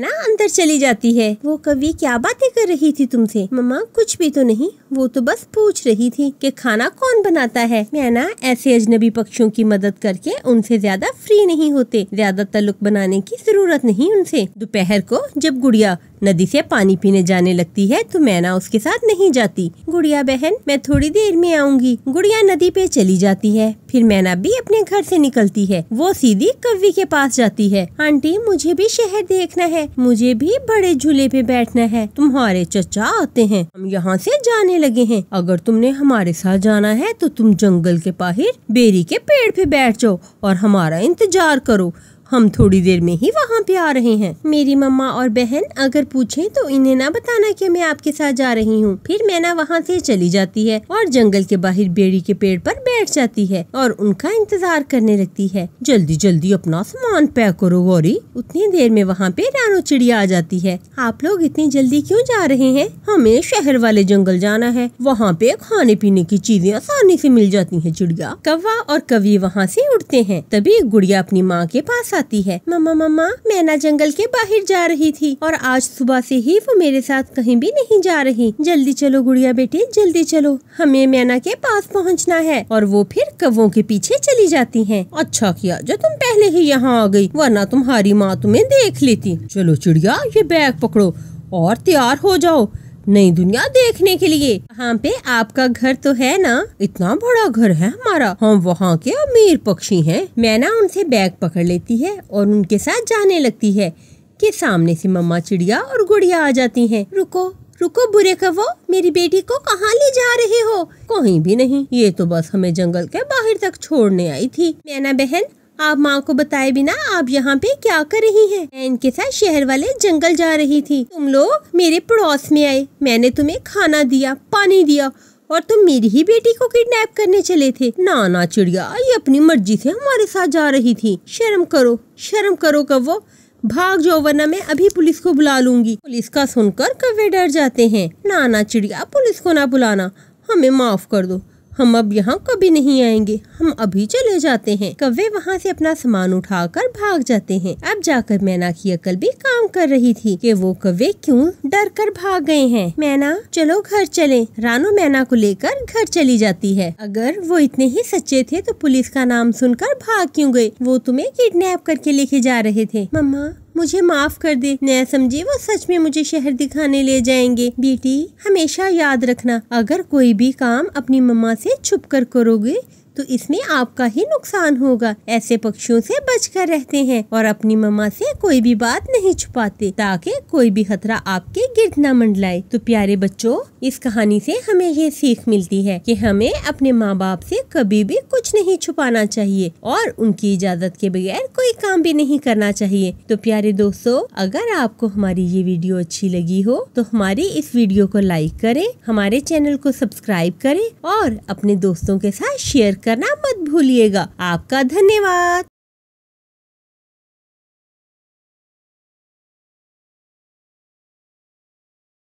ना अंदर चली जाती है वो कवि क्या बातें कर रही थी तुमसे मम्मा कुछ भी तो नहीं वो तो बस पूछ रही थी कि खाना कौन बनाता है ना ऐसे अजनबी पक्षियों की मदद करके उनसे ज्यादा फ्री नहीं होते ज्यादा तल्लुक बनाने की जरूरत नहीं उनसे दोपहर को जब गुड़िया नदी से पानी पीने जाने लगती है तो ना उसके साथ नहीं जाती गुड़िया बहन मैं थोड़ी देर में आऊंगी गुड़िया नदी पे चली जाती है फिर मैना भी अपने घर से निकलती है वो सीधी कवि के पास जाती है आंटी मुझे भी शहर देखना है मुझे भी बड़े झूले पे बैठना है तुम्हारे चचा आते हैं हम यहाँ से जाने लगे हैं अगर तुमने हमारे साथ जाना है तो तुम जंगल के बाहर बेरी के पेड़ पे बैठ जाओ और हमारा इंतजार करो हम थोड़ी देर में ही वहाँ पे आ रहे हैं मेरी मम्मा और बहन अगर पूछें तो इन्हें ना बताना कि मैं आपके साथ जा रही हूँ फिर मैना वहाँ से चली जाती है और जंगल के बाहर बेड़ी के पेड़ पर बैठ जाती है और उनका इंतजार करने लगती है जल्दी जल्दी अपना सामान पैक करो गौरी उतनी देर में वहाँ पे रानो चिड़िया आ जाती है आप लोग इतनी जल्दी क्यों जा रहे हैं हमें शहर वाले जंगल जाना है वहाँ पे खाने पीने की चीजें आसानी से मिल जाती हैं चिड़िया कौवा और कवि वहाँ से उड़ते हैं तभी गुड़िया अपनी माँ के पास आती है मम्मा मम्मा मैं ना जंगल के बाहर जा रही थी और आज सुबह से ही वो मेरे साथ कहीं भी नहीं जा रही जल्दी चलो गुड़िया बेटी जल्दी चलो हमें मैना के पास पहुँचना है और वो फिर कवों के पीछे चली जाती हैं। अच्छा किया जो तुम पहले ही यहाँ आ गई वरना तुम्हारी माँ तुम्हें देख लेती चलो चिड़िया ये बैग पकड़ो और तैयार हो जाओ नई दुनिया देखने के लिए यहाँ पे आपका घर तो है ना इतना बड़ा घर है हमारा हम वहाँ के अमीर पक्षी हैं। ना उनसे बैग पकड़ लेती है और उनके साथ जाने लगती है कि सामने से मम्मा चिड़िया और गुड़िया आ जाती हैं। रुको रुको बुरे कवो मेरी बेटी को कहाँ ले जा रहे हो कहीं भी नहीं ये तो बस हमें जंगल के बाहर तक छोड़ने आई थी मैना बहन आप माँ को बताए बिना आप यहाँ पे क्या कर रही हैं? मैं इनके साथ शहर वाले जंगल जा रही थी तुम लोग मेरे पड़ोस में आए मैंने तुम्हें खाना दिया पानी दिया और तुम मेरी ही बेटी को किडनैप करने चले थे ना ना चिड़िया ये अपनी मर्जी से हमारे साथ जा रही थी शर्म करो शर्म करो कवो भाग जाओ वरना मैं अभी पुलिस को बुला लूंगी पुलिस का सुनकर कव्वे डर जाते हैं नाना चिड़िया पुलिस को ना बुलाना हमें माफ कर दो हम अब यहाँ कभी नहीं आएंगे हम अभी चले जाते हैं कवे वहाँ से अपना सामान उठाकर भाग जाते हैं अब जाकर मैना की अकल भी काम कर रही थी कि वो कवे क्यों डर कर भाग गए हैं मैना चलो घर चले रानो मैना को लेकर घर चली जाती है अगर वो इतने ही सच्चे थे तो पुलिस का नाम सुनकर भाग क्यों गए वो तुम्हें किडनैप करके लेके जा रहे थे मम्मा मुझे माफ कर दे न समझे वो सच में मुझे शहर दिखाने ले जाएंगे बेटी हमेशा याद रखना अगर कोई भी काम अपनी मम्मा से छुप कर करोगे तो इसमें आपका ही नुकसान होगा ऐसे पक्षियों से बचकर रहते हैं और अपनी मम्मा से कोई भी बात नहीं छुपाते ताकि कोई भी खतरा आपके गिरद न मंडलाए तो प्यारे बच्चों इस कहानी से हमें ये सीख मिलती है कि हमें अपने माँ बाप से कभी भी कुछ नहीं छुपाना चाहिए और उनकी इजाजत के बगैर कोई काम भी नहीं करना चाहिए तो प्यारे दोस्तों अगर आपको हमारी ये वीडियो अच्छी लगी हो तो हमारी इस वीडियो को लाइक करें हमारे चैनल को सब्सक्राइब करें और अपने दोस्तों के साथ शेयर करना मत भूलिएगा आपका धन्यवाद